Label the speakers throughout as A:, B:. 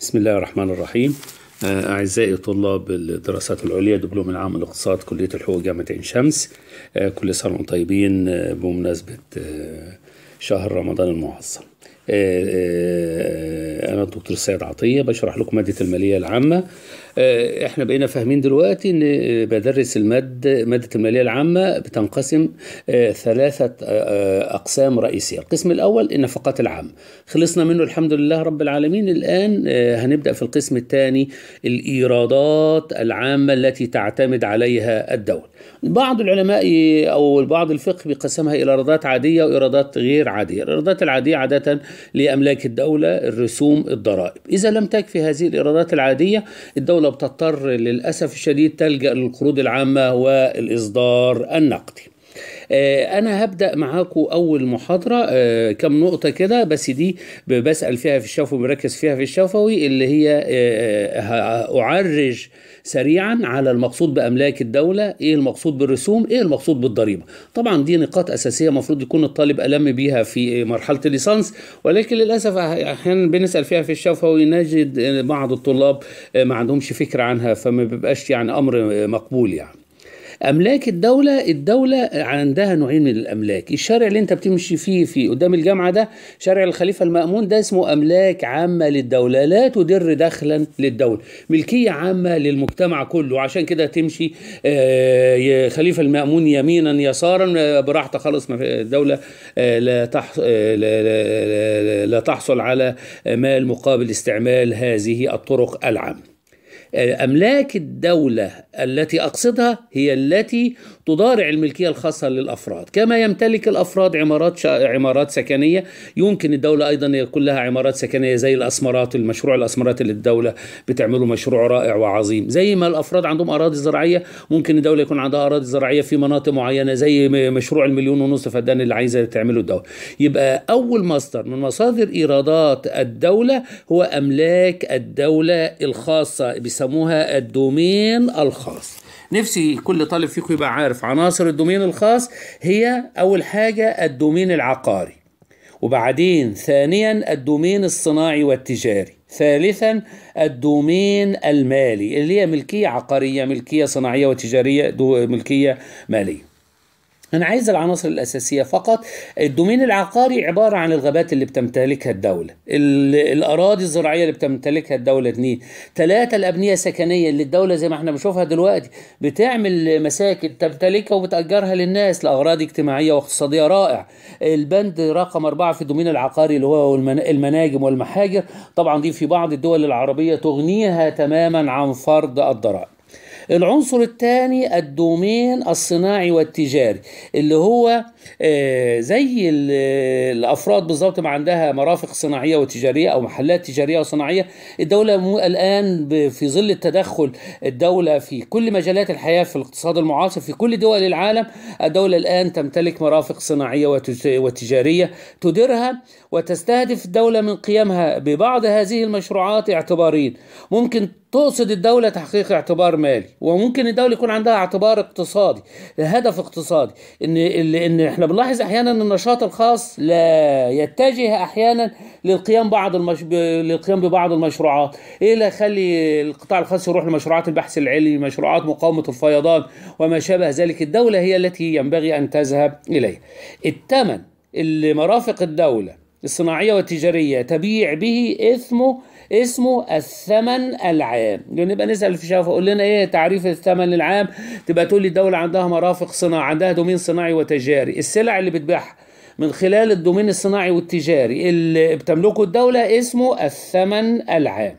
A: بسم الله الرحمن الرحيم آه، أعزائي طلاب الدراسات العليا دبلوم العام الاقتصاد كلية الحقوق جامعة عين شمس آه، كل سنة وانتم طيبين آه، بمناسبة شهر رمضان المعظم أنا الدكتور سيد عطية بشرح لكم مادة المالية العامة آه، احنا بقينا فاهمين دلوقتي ان بدرس آه، الماده ماده الماليه العامه بتنقسم آه، ثلاثه اقسام رئيسيه القسم الاول النفقات العامه خلصنا منه الحمد لله رب العالمين الان هنبدا في القسم الثاني الايرادات العامه التي تعتمد عليها الدوله بعض العلماء او بعض الفقه بيقسمها الى ايرادات عاديه وايرادات غير عاديه الايرادات العاديه عاده لاملاك الدوله الرسوم الضرائب اذا لم تكفي هذه الايرادات العاديه الدوله الدولة بتضطر للأسف الشديد تلجأ للقروض العامة والإصدار النقدي آه، انا هبدا معاكم اول محاضره آه، كم نقطه كده بس دي بسال فيها في الشفوي بركز فيها في الشفوي اللي هي آه، اعرج سريعا على المقصود باملاك الدوله ايه المقصود بالرسوم ايه المقصود بالضريبه طبعا دي نقاط اساسيه المفروض يكون الطالب الم بيها في مرحله الليسانس ولكن للاسف احيانا بنسال فيها في الشفوي نجد بعض الطلاب ما عندهمش فكره عنها فما بيبقاش يعني امر مقبول يعني املاك الدوله الدوله عندها نوعين من الاملاك الشارع اللي انت بتمشي فيه في قدام الجامعه ده شارع الخليفه المامون ده اسمه املاك عامه للدوله لا تدر دخلا للدوله ملكيه عامه للمجتمع كله عشان كده تمشي آه، خليفه المامون يمينا يسارا آه، براحتك خالص الدوله آه، لا لا تحصل على مال مقابل استعمال هذه الطرق العامه املاك الدوله التي اقصدها هي التي تضارع الملكية الخاصة للأفراد كما يمتلك الأفراد عمارات شا... عمارات سكنية يمكن الدولة أيضا يكون لها عمارات سكنية زي الأسمرات المشروع الأسمرات اللي الدولة بتعمله مشروع رائع وعظيم زي ما الأفراد عندهم أراضي زراعية ممكن الدولة يكون عندها أراضي زراعية في مناطق معينة زي مشروع المليون ونص فدان اللي عايزة تعمله الدولة يبقى أول مصدر من مصادر إيرادات الدولة هو أملاك الدولة الخاصة بيسموها الدومين الخاص نفسي كل طالب فيكم يبقى عارف عناصر الدومين الخاص هي أول حاجة الدومين العقاري وبعدين ثانيا الدومين الصناعي والتجاري ثالثا الدومين المالي اللي هي ملكية عقارية ملكية صناعية وتجارية ملكية مالية أنا عايز العناصر الأساسية فقط الدومين العقاري عبارة عن الغابات اللي بتمتلكها الدولة الأراضي الزراعية اللي بتمتلكها الدولة اتنين ثلاثة الأبنية السكنية اللي الدولة زي ما احنا بنشوفها دلوقتي بتعمل مساكن تمتلكها وبتأجرها للناس لأغراض اجتماعية واقتصادية رائع البند رقم أربعة في الدومين العقاري اللي هو المناجم والمحاجر طبعا دي في بعض الدول العربية تغنيها تماما عن فرض الضرائب العنصر الثاني الدومين الصناعي والتجاري اللي هو آه، زي الافراد بالظبط ما عندها مرافق صناعيه وتجاريه او محلات تجاريه وصناعيه الدوله الان في ظل التدخل الدوله في كل مجالات الحياه في الاقتصاد المعاصر في كل دول العالم الدوله الان تمتلك مرافق صناعيه وتجاريه تديرها وتستهدف الدوله من قيامها ببعض هذه المشروعات اعتبارين ممكن تقصد الدولة تحقيق اعتبار مالي وممكن الدولة يكون عندها اعتبار اقتصادي هدف اقتصادي ان ان احنا بنلاحظ احيانا ان النشاط الخاص لا يتجه احيانا للقيام بعض المش... للقيام ببعض المشروعات ايه اللي يخلي القطاع الخاص يروح لمشروعات البحث العلمي مشروعات مقاومة الفيضان وما شابه ذلك الدولة هي التي ينبغي ان تذهب اليها الثمن اللي مرافق الدولة الصناعية والتجارية تبيع به إثمه اسمه الثمن العام يعني نبقى نسال في الفيشاف قول لنا ايه تعريف الثمن العام تبقى تقول لي الدوله عندها مرافق صناعه عندها دومين صناعي وتجاري السلع اللي بتبيعها من خلال الدومين الصناعي والتجاري اللي بتملكه الدوله اسمه الثمن العام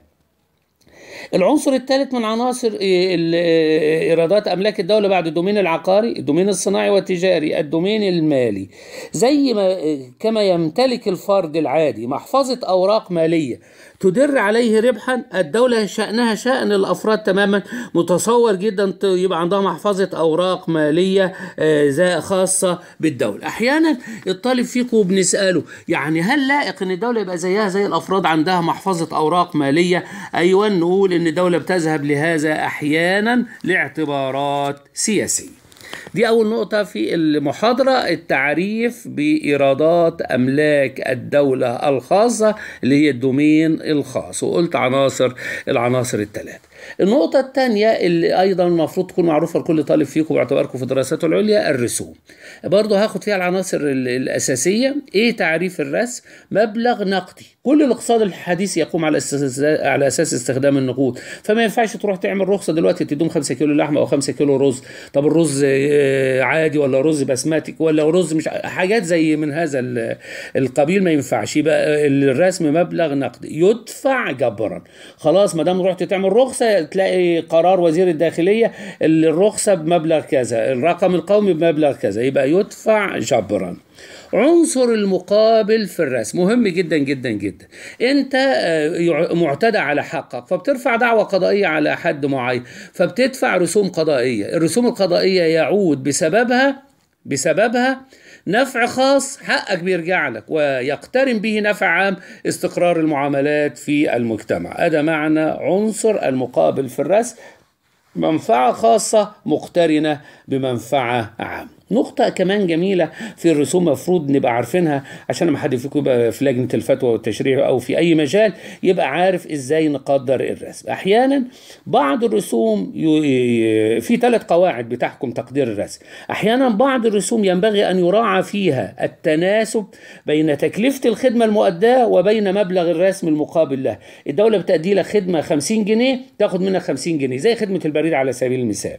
A: العنصر الثالث من عناصر ايرادات املاك الدوله بعد الدومين العقاري الدومين الصناعي والتجاري الدومين المالي زي ما كما يمتلك الفرد العادي محفظه اوراق ماليه تدر عليه ربحا الدولة شأنها شأن الأفراد تماما متصور جدا يبقى عندها محفظة أوراق مالية آه، خاصة بالدولة أحيانا الطالب فيكم بنسأله يعني هل لائق أن الدولة يبقى زيها زي الأفراد عندها محفظة أوراق مالية أيوة نقول أن الدولة بتذهب لهذا أحيانا لاعتبارات سياسية دي أول نقطة في المحاضرة التعريف بإيرادات أملاك الدولة الخاصة اللي هي الدومين الخاص وقلت عناصر العناصر الثلاثة النقطة الثانية اللي أيضا المفروض تكون معروفة لكل طالب فيكم باعتباركم في دراساته العليا الرسوم برضه هاخد فيها العناصر الأساسية إيه تعريف الرسم مبلغ نقدي كل الاقتصاد الحديث يقوم على أساس على أساس استخدام النقود فما ينفعش تروح تعمل رخصة دلوقتي تدوم 5 كيلو لحمة أو 5 كيلو رز طب الرز آه، عادي ولا رز بسماتيك ولا رز مش حاجات زي من هذا القبيل ما ينفعش يبقى الرسم مبلغ نقدي يدفع جبرا خلاص ما دام رحت تعمل رخصة تلاقي قرار وزير الداخليه الرخصه بمبلغ كذا الرقم القومي بمبلغ كذا يبقى يدفع جبرا عنصر المقابل في الرسم مهم جدا جدا جدا انت آه، معتدى على حقك فبترفع دعوة قضائية على حد معين فبتدفع رسوم قضائية الرسوم القضائية يعود بسببها بسببها نفع خاص حقك بيرجع لك ويقترن به نفع عام استقرار المعاملات في المجتمع هذا معنى عنصر المقابل في الرسم منفعة خاصة مقترنة بمنفعة عامة نقطة كمان جميلة في الرسوم مفروض نبقى عارفينها عشان ما حد فيكم يبقى في لجنة الفتوى والتشريع أو في أي مجال يبقى عارف إزاي نقدر الرسم أحيانا بعض الرسوم ي... في ثلاث قواعد بتحكم تقدير الرسم أحيانا بعض الرسوم ينبغي أن يراعى فيها التناسب بين تكلفة الخدمة المؤداة وبين مبلغ الرسم المقابل له الدولة بتأدي لك خدمة 50 جنيه تاخد منها 50 جنيه زي خدمة البريد على سبيل المثال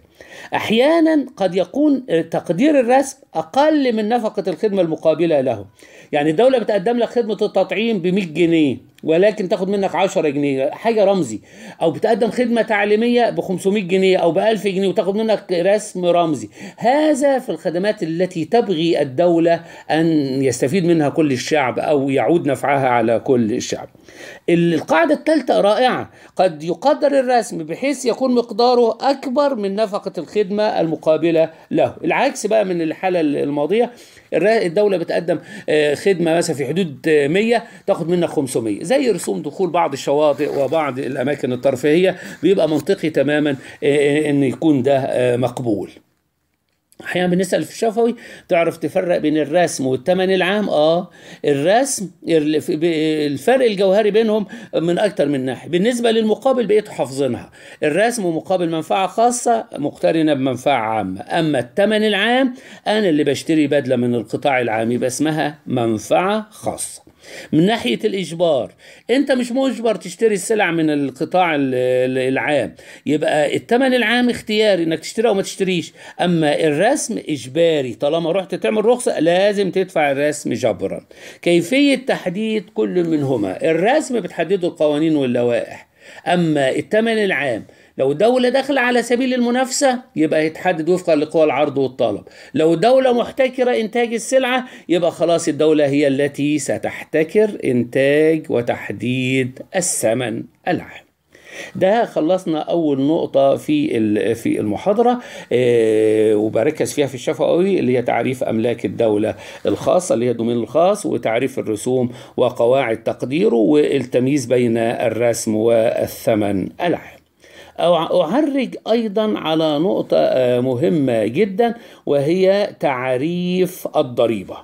A: أحيانا قد يكون تقدير غير الرسم أقل من نفقة الخدمة المقابلة له يعني الدولة بتقدم لك خدمة التطعيم ب 100 جنيه ولكن تاخد منك 10 جنيه حاجه رمزي او بتقدم خدمه تعليميه ب 500 جنيه او ب 1000 جنيه وتاخد منك رسم رمزي هذا في الخدمات التي تبغي الدوله ان يستفيد منها كل الشعب او يعود نفعها على كل الشعب القاعده الثالثه رائعه قد يقدر الرسم بحيث يكون مقداره اكبر من نفقه الخدمه المقابله له العكس بقى من الحاله الماضيه الدوله بتقدم آه، خدمه مثلا في حدود 100 آه، تاخد منك 500 زي رسوم دخول بعض الشواطئ وبعض الاماكن الترفيهيه بيبقى منطقي تماما آه، ان يكون ده مقبول احيانا بنسال في الشفوي تعرف تفرق بين الرسم والثمن العام اه الرسم الفرق الجوهري بينهم من اكتر من ناحيه بالنسبه للمقابل بقيتوا حافظينها الرسم مقابل منفعه خاصه مقترنه بمنفعه عامه اما الثمن العام انا اللي بشتري بدله من القطاع العام يبقى اسمها منفعه خاصه من ناحية الإجبار أنت مش مجبر تشتري السلع من القطاع العام يبقى الثمن العام اختياري أنك تشتري أو ما تشتريش أما الرسم إجباري طالما رحت تعمل رخصة لازم تدفع الرسم جبرا كيفية تحديد كل منهما الرسم بتحدده القوانين واللوائح أما الثمن العام لو الدولة داخلة على سبيل المنافسة يبقى يتحدد وفقا لقوى العرض والطلب لو دولة محتكرة إنتاج السلعة يبقى خلاص الدولة هي التي ستحتكر إنتاج وتحديد الثمن العام ده خلصنا اول نقطه في في المحاضره آه، وبركز فيها في الشفوي اللي هي تعريف املاك الدوله الخاصه اللي هي الدومين الخاص وتعريف الرسوم وقواعد تقديره والتمييز بين الرسم والثمن العام أعرج أيضا على نقطة آه، مهمة جدا وهي تعريف الضريبة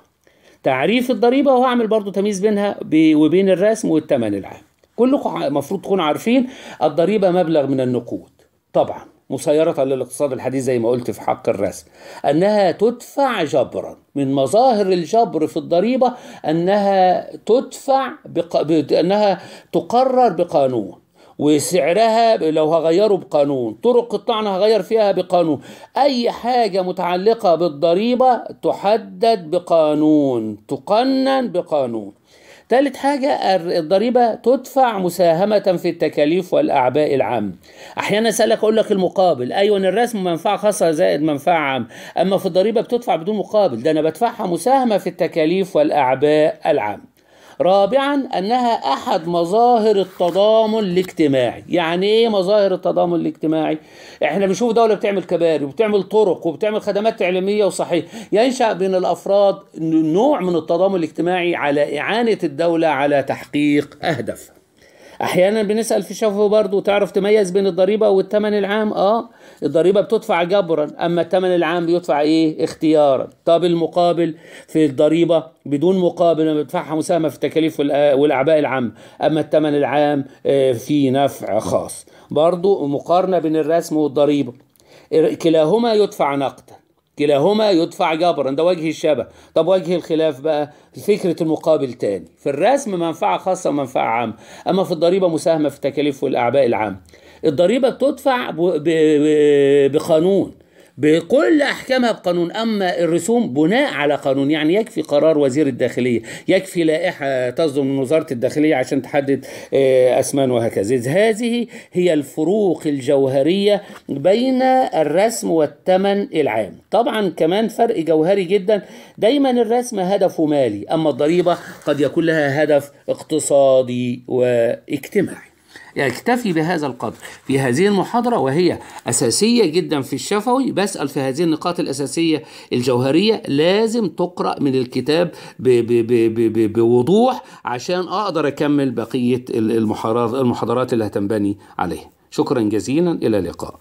A: تعريف الضريبة وهعمل برضو تمييز بينها وبين الرسم والثمن العام كلكم المفروض تكونوا عارفين الضريبة مبلغ من النقود طبعا مسيرة للاقتصاد الحديث زي ما قلت في حق الرسم أنها تدفع جبرا من مظاهر الجبر في الضريبة أنها تدفع بق... أنها تقرر بقانون وسعرها لو هغيره بقانون طرق الطعن هغير فيها بقانون اي حاجه متعلقه بالضريبه تحدد بقانون تقنن بقانون ثالث حاجة الضريبة تدفع مساهمة في التكاليف والأعباء العامة. أحيانا أسألك أقول لك المقابل، أيوة الرسم منفعة خاصة زائد منفعة عامة، أما في الضريبة بتدفع بدون مقابل، ده أنا بدفعها مساهمة في التكاليف والأعباء العامة. رابعا أنها أحد مظاهر التضامن الاجتماعي يعني إيه مظاهر التضامن الاجتماعي؟ إحنا بنشوف دولة بتعمل كباري وبتعمل طرق وبتعمل خدمات تعليمية وصحية ينشأ بين الأفراد نوع من التضامن الاجتماعي على إعانة الدولة على تحقيق أهدافها احيانا بنسال في شفه برضه تعرف تميز بين الضريبه والثمن العام اه الضريبه بتدفع جبرا اما الثمن العام بيدفع ايه اختيارا طب المقابل في الضريبه بدون مقابل بيدفعها مساهمه في التكاليف والاعباء العامه اما الثمن العام آه، في نفع خاص برضه مقارنه بين الرسم والضريبه كلاهما يدفع نقدا كلاهما يدفع جبرا ده وجه الشبه طب وجه الخلاف بقى فكرة المقابل تاني في الرسم منفعة خاصة ومنفعة عامة أما في الضريبة مساهمة في التكاليف والأعباء العامة الضريبة بتدفع بقانون بكل احكامها بقانون اما الرسوم بناء على قانون يعني يكفي قرار وزير الداخليه يكفي لائحه تصدر من وزاره الداخليه عشان تحدد اثمان آه، وهكذا هذه هي الفروق الجوهريه بين الرسم والثمن العام طبعا كمان فرق جوهري جدا دايما الرسم هدفه مالي اما الضريبه قد يكون لها هدف اقتصادي واجتماعي يكتفي بهذا القدر في هذه المحاضرة وهي أساسية جدا في الشفوي بسأل في هذه النقاط الأساسية الجوهرية لازم تقرأ من الكتاب بـ بـ بـ بـ بـ بوضوح عشان أقدر أكمل بقية المحاضرات اللي هتنبني عليها شكرا جزيلا إلى اللقاء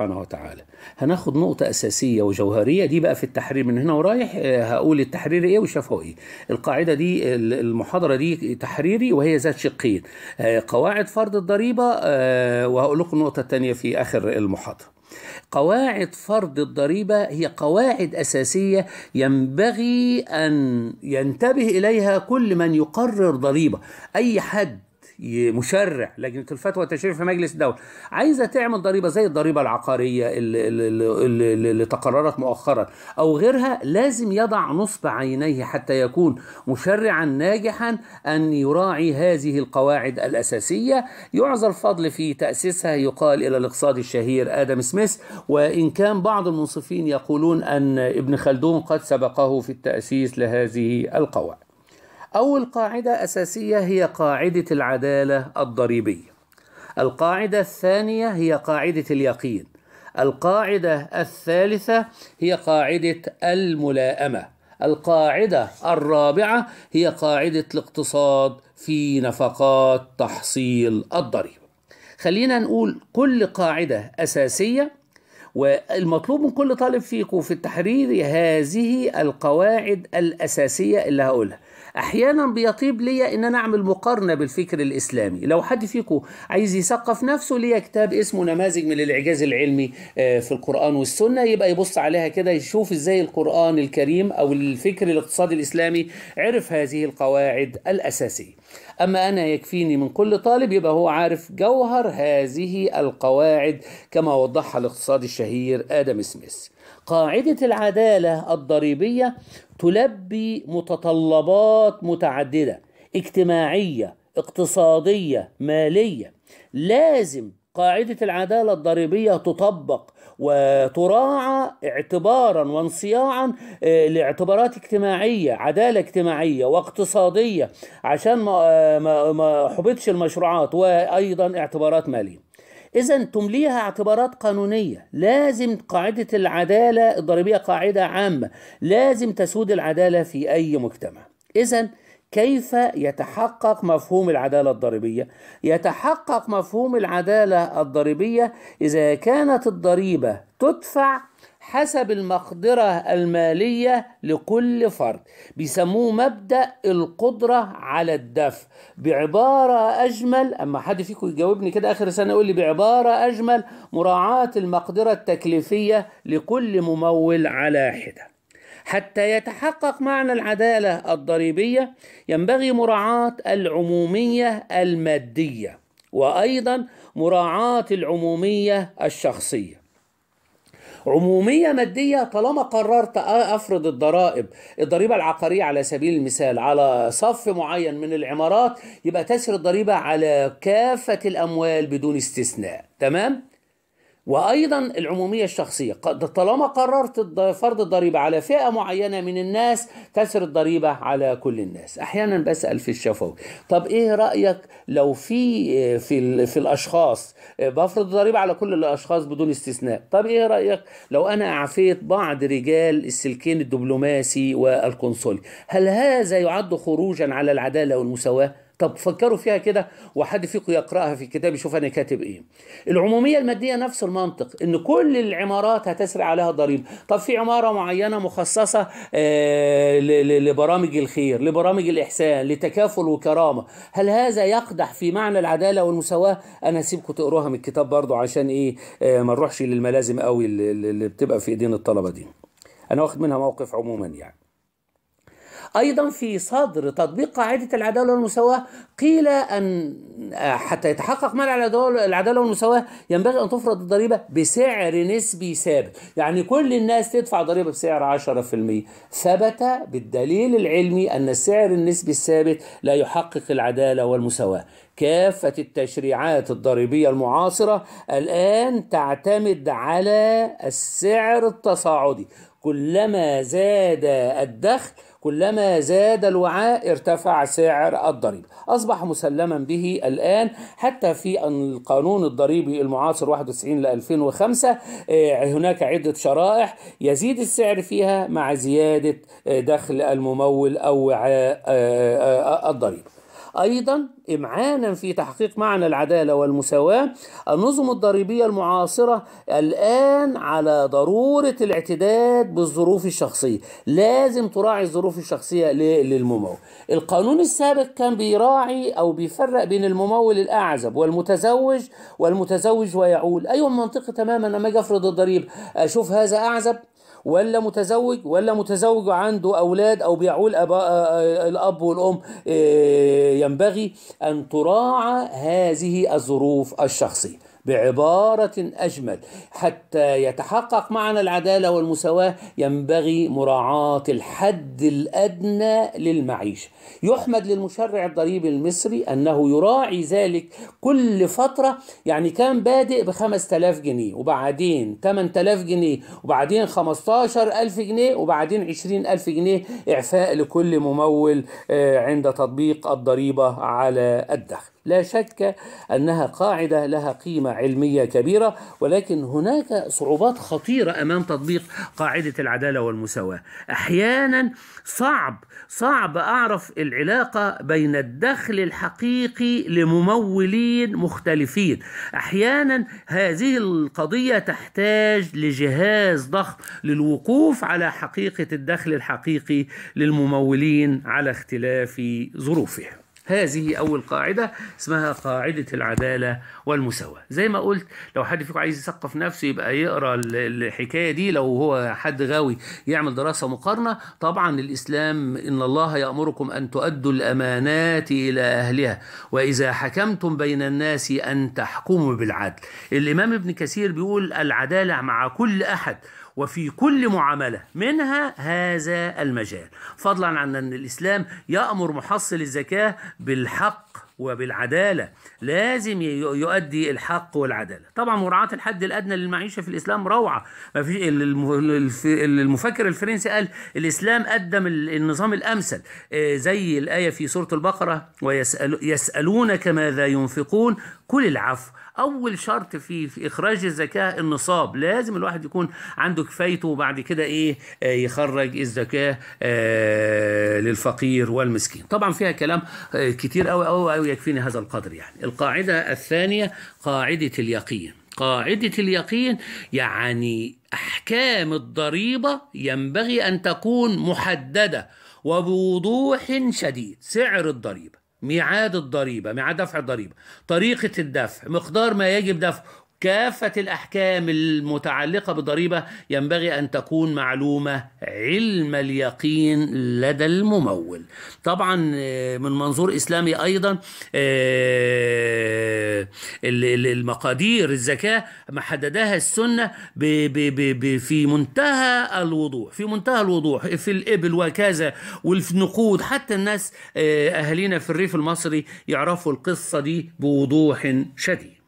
A: سبحانه وتعالى هناخد نقطة أساسية وجوهرية دي بقى في التحرير من هنا ورايح آه، هقول التحرير إيه والشفوي إيه القاعدة دي المحاضرة دي تحريري وهي ذات شقين آه، قواعد فرض الضريبة آه، وهقول لكم النقطة الثانية في آخر المحاضرة قواعد فرض الضريبه هي قواعد اساسيه ينبغي ان ينتبه اليها كل من يقرر ضريبه اي حد مشرع لجنه الفتوى والتشريع في مجلس الدوله عايزه تعمل ضريبه زي الضريبه العقاريه اللي, اللي, اللي تقررت مؤخرا او غيرها لازم يضع نصب عينيه حتى يكون مشرعا ناجحا ان يراعي هذه القواعد الاساسيه يعزى الفضل في تاسيسها يقال الى الاقتصاد الشهير ادم سميث وان كان بعض المنصفين يقولون ان ابن خلدون قد سبقه في التاسيس لهذه القواعد أول قاعدة أساسية هي قاعدة العدالة الضريبية القاعدة الثانية هي قاعدة اليقين القاعدة الثالثة هي قاعدة الملائمة القاعدة الرابعة هي قاعدة الاقتصاد في نفقات تحصيل الضريبة خلينا نقول كل قاعدة أساسية والمطلوب من كل طالب فيكم في التحرير هذه القواعد الأساسية اللي هقولها أحيانا بيطيب لي إن أنا أعمل مقارنة بالفكر الإسلامي لو حد فيكم عايز يثقف نفسه ليه كتاب اسمه نماذج من الإعجاز العلمي آه، في القرآن والسنة يبقى يبص عليها كده يشوف إزاي القرآن الكريم أو الفكر الاقتصادي الإسلامي عرف هذه القواعد الأساسية أما أنا يكفيني من كل طالب يبقى هو عارف جوهر هذه القواعد كما وضحها الاقتصادي الشهير آدم سميث قاعدة العدالة الضريبية تلبي متطلبات متعددة اجتماعية اقتصادية مالية لازم قاعدة العدالة الضريبية تطبق وتراعى اعتبارا وانصياعا آه، لاعتبارات اجتماعية عدالة اجتماعية واقتصادية عشان ما آه، حبطش المشروعات وأيضا اعتبارات مالية إذا تمليها اعتبارات قانونية، لازم قاعدة العدالة الضريبية قاعدة عامة، لازم تسود العدالة في أي مجتمع. إذا كيف يتحقق مفهوم العدالة الضريبية؟ يتحقق مفهوم العدالة الضريبية إذا كانت الضريبة تدفع حسب المقدرة المالية لكل فرد بيسموه مبدأ القدرة على الدفع بعبارة أجمل أما حد فيكم يجاوبني كده آخر سنة يقول لي بعبارة أجمل مراعاة المقدرة التكليفية لكل ممول على حدة حتى يتحقق معنى العدالة الضريبية ينبغي مراعاة العمومية المادية وأيضا مراعاة العمومية الشخصية عمومية مادية طالما قررت أفرض الضرائب الضريبة العقارية على سبيل المثال على صف معين من العمارات يبقى تسر الضريبة على كافة الأموال بدون استثناء تمام؟ وايضا العموميه الشخصيه طالما قررت فرض الضريبه على فئه معينه من الناس تسر الضريبه على كل الناس احيانا بسال في الشفوي طب ايه رايك لو في آه، في في الاشخاص آه، بفرض الضريبه على كل الاشخاص بدون استثناء طب ايه رايك لو انا اعفيت بعض رجال السلكين الدبلوماسي والقنصلي هل هذا يعد خروجا على العداله والمساواه طب فكروا فيها كده وحد فيكم يقراها في الكتاب يشوف انا كاتب ايه العموميه الماديه نفس المنطق ان كل العمارات هتسري عليها ضريبه طب في عماره معينه مخصصه آه، لبرامج الخير لبرامج الاحسان لتكافل وكرامه هل هذا يقدح في معنى العداله والمساواه انا هسيبكم تقروها من الكتاب برضو عشان ايه آه، ما نروحش للملازم قوي اللي بتبقى في ايدين الطلبه دي انا واخد منها موقف عموما يعني أيضا في صدر تطبيق قاعدة العدالة والمساواة قيل أن آه، حتى يتحقق منع العدالة والمساواة ينبغي أن تفرض الضريبة بسعر نسبي ثابت يعني كل الناس تدفع ضريبة بسعر 10% ثبت بالدليل العلمي أن السعر النسبي الثابت لا يحقق العدالة والمساواة كافة التشريعات الضريبية المعاصرة الآن تعتمد على السعر التصاعدي كلما زاد الدخل كلما زاد الوعاء ارتفع سعر الضريبة أصبح مسلما به الآن حتى في القانون الضريبي المعاصر 91 ل 2005 هناك عدة شرائح يزيد السعر فيها مع زيادة آه، دخل الممول أو وعاء آه، آه، الضريبة أيضا إمعانا في تحقيق معنى العدالة والمساواة النظم الضريبية المعاصرة الآن على ضرورة الاعتداد بالظروف الشخصية لازم تراعي الظروف الشخصية للممول القانون السابق كان بيراعي أو بيفرق بين الممول الأعزب والمتزوج والمتزوج ويعول أيوة منطقي تماما لما أجي أفرض الضريبة أشوف هذا أعزب ولا متزوج ولا متزوج عنده أولاد أو بيعول آه، آه، الأب والأم آه، ينبغي أن تراعى هذه الظروف الشخصية بعبارة أجمل حتى يتحقق معنا العدالة والمساواة ينبغي مراعاة الحد الأدنى للمعيشة يحمد للمشرع الضريبي المصري أنه يراعي ذلك كل فترة يعني كان بادئ ب 5000 جنيه وبعدين 8000 جنيه وبعدين 15000 جنيه وبعدين 20000 جنيه إعفاء لكل ممول آه، عند تطبيق الضريبة على الدخل لا شك انها قاعده لها قيمه علميه كبيره ولكن هناك صعوبات خطيره امام تطبيق قاعده العداله والمساواه احيانا صعب صعب اعرف العلاقه بين الدخل الحقيقي لممولين مختلفين احيانا هذه القضيه تحتاج لجهاز ضخم للوقوف على حقيقه الدخل الحقيقي للممولين على اختلاف ظروفهم هذه أول قاعدة اسمها قاعدة العدالة والمساواة زي ما قلت لو حد فيكم عايز يثقف نفسه يبقى يقرأ الحكاية دي لو هو حد غاوي يعمل دراسة مقارنة طبعا الإسلام إن الله يأمركم أن تؤدوا الأمانات إلى أهلها وإذا حكمتم بين الناس أن تحكموا بالعدل الإمام ابن كثير بيقول العدالة مع كل أحد وفي كل معاملة منها هذا المجال فضلا عن أن الإسلام يأمر محصل الزكاة بالحق وبالعدالة لازم يؤدي الحق والعدالة طبعا مراعاة الحد الأدنى للمعيشة في الإسلام روعة ما فيش المفكر الفرنسي قال الإسلام قدم النظام الأمثل آه، زي الآية في سورة البقرة ويسألونك ماذا ينفقون كل العفو اول شرط في, في اخراج الزكاه النصاب لازم الواحد يكون عنده كفايته وبعد كده ايه آه، يخرج الزكاه آه، للفقير والمسكين طبعا فيها كلام كتير قوي قوي قوي يكفيني هذا القدر يعني القاعدة الثانية قاعدة اليقين قاعدة اليقين يعني أحكام الضريبة ينبغي أن تكون محددة وبوضوح شديد سعر الضريبة ميعاد الضريبة ميعاد دفع الضريبة طريقة الدفع مقدار ما يجب دفعه كافة الأحكام المتعلقة بالضريبة ينبغي أن تكون معلومة علم اليقين لدى الممول طبعا آه، من منظور إسلامي أيضا آه، المقادير الزكاة محددها السنة في منتهى الوضوح في منتهى الوضوح في الإبل وكذا والنقود حتى الناس آه، أهالينا في الريف المصري يعرفوا القصة دي بوضوح شديد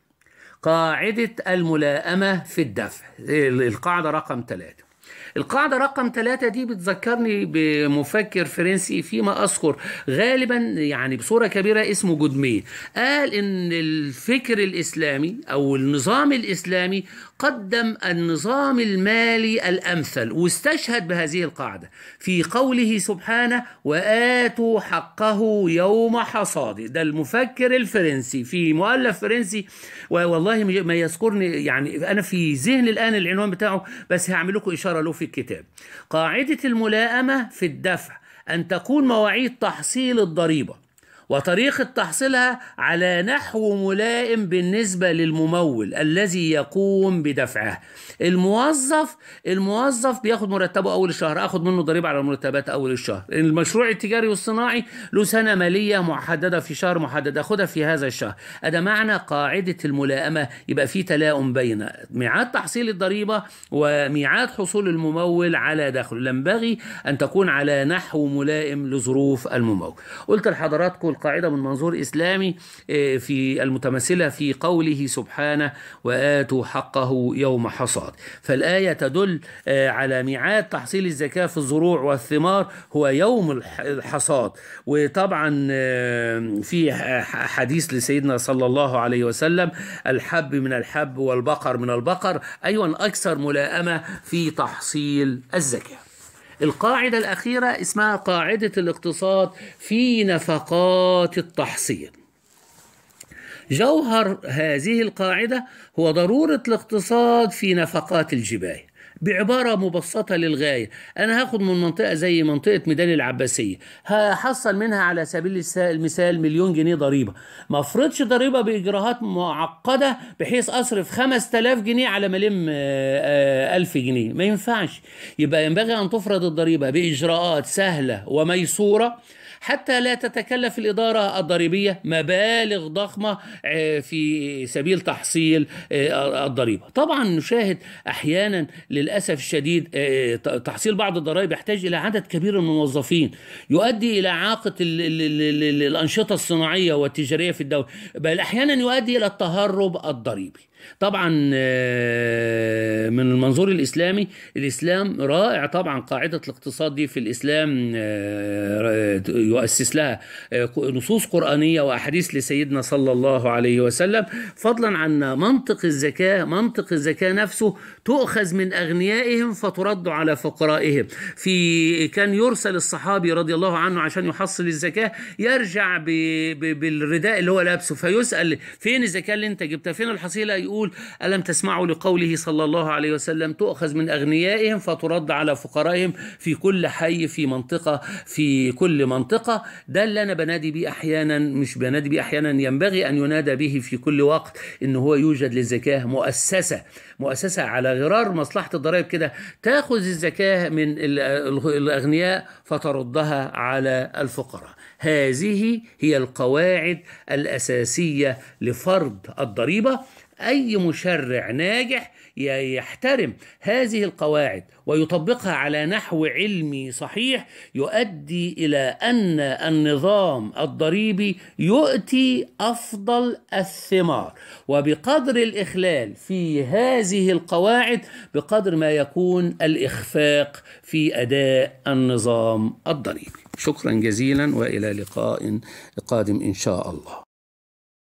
A: قاعدة الملائمة في الدفع القاعدة رقم ثلاثة القاعدة رقم ثلاثة دي بتذكرني بمفكر فرنسي فيما أذكر غالبا يعني بصورة كبيرة اسمه جودمي قال إن الفكر الإسلامي أو النظام الإسلامي قدم النظام المالي الأمثل واستشهد بهذه القاعدة في قوله سبحانه وآتوا حقه يوم حصاده ده المفكر الفرنسي في مؤلف فرنسي والله ما يذكرني يعني أنا في ذهن الآن العنوان بتاعه بس هعمل لكم إشارة له في الكتاب قاعدة الملائمة في الدفع أن تكون مواعيد تحصيل الضريبة وطريقة تحصيلها على نحو ملائم بالنسبة للممول الذي يقوم بدفعها الموظف الموظف بياخد مرتبه أول الشهر أخد منه ضريبة على المرتبات أول الشهر المشروع التجاري والصناعي له سنة مالية محددة في شهر محدد أخدها في هذا الشهر هذا معنى قاعدة الملائمة يبقى في تلاؤم بين ميعاد تحصيل الضريبة وميعاد حصول الممول على دخله ينبغي أن تكون على نحو ملائم لظروف الممول قلت لحضراتكم القاعده من منظور إسلامي آه، في المتمثلة في قوله سبحانه وآتوا حقه يوم حصاد فالآية تدل آه، على ميعاد تحصيل الزكاة في الزروع والثمار هو يوم الحصاد وطبعا آه، في حديث لسيدنا صلى الله عليه وسلم الحب من الحب والبقر من البقر أيضا أيوة، أكثر ملائمة في تحصيل الزكاه القاعدة الأخيرة اسمها قاعدة الاقتصاد في نفقات التحصيل جوهر هذه القاعدة هو ضرورة الاقتصاد في نفقات الجباية بعبارة مبسطة للغاية أنا هاخد من منطقة زي منطقة ميدان العباسية هحصل منها على سبيل المثال مليون جنيه ضريبة ما افرضش ضريبة بإجراءات معقدة بحيث أصرف 5000 جنيه على ملم 1000 آه، آه، جنيه ما ينفعش يبقى ينبغي أن تفرض الضريبة بإجراءات سهلة وميسورة حتى لا تتكلف الإدارة الضريبية مبالغ ضخمة آه، في سبيل تحصيل آه، الضريبة طبعا نشاهد أحيانا للأسف الشديد آه، تحصيل بعض الضرائب يحتاج إلى عدد كبير من الموظفين يؤدي إلى إعاقة الأنشطة الصناعية والتجارية في الدولة بل أحيانا يؤدي إلى التهرب الضريبي طبعا آه، من المنظور الاسلامي الاسلام رائع طبعا قاعده الاقتصاد دي في الاسلام آه، يؤسس لها آه، نصوص قرانيه واحاديث لسيدنا صلى الله عليه وسلم فضلا عن منطق الزكاه منطق الزكاه نفسه تؤخذ من اغنيائهم فترد على فقرائهم في كان يرسل الصحابي رضي الله عنه عشان يحصل الزكاه يرجع بالرداء اللي هو لابسه فيسال فين الزكاه اللي انت جبتها فين الحصيله بيقول ألم تسمعوا لقوله صلى الله عليه وسلم تؤخذ من أغنيائهم فترد على فقرائهم في كل حي في منطقة في كل منطقة ده اللي أنا بنادي بيه أحيانا مش بنادي بيه أحيانا ينبغي أن ينادى به في كل وقت إن هو يوجد للزكاة مؤسسة مؤسسة على غرار مصلحة الضرائب كده تأخذ الزكاة من الأغنياء فتردها على الفقراء هذه هي القواعد الأساسية لفرض الضريبة أي مشرع ناجح يحترم هذه القواعد ويطبقها على نحو علمي صحيح يؤدي إلى أن النظام الضريبي يؤتي أفضل الثمار وبقدر الإخلال في هذه القواعد بقدر ما يكون الإخفاق في أداء النظام الضريبي شكرا جزيلا والى لقاء قادم ان شاء الله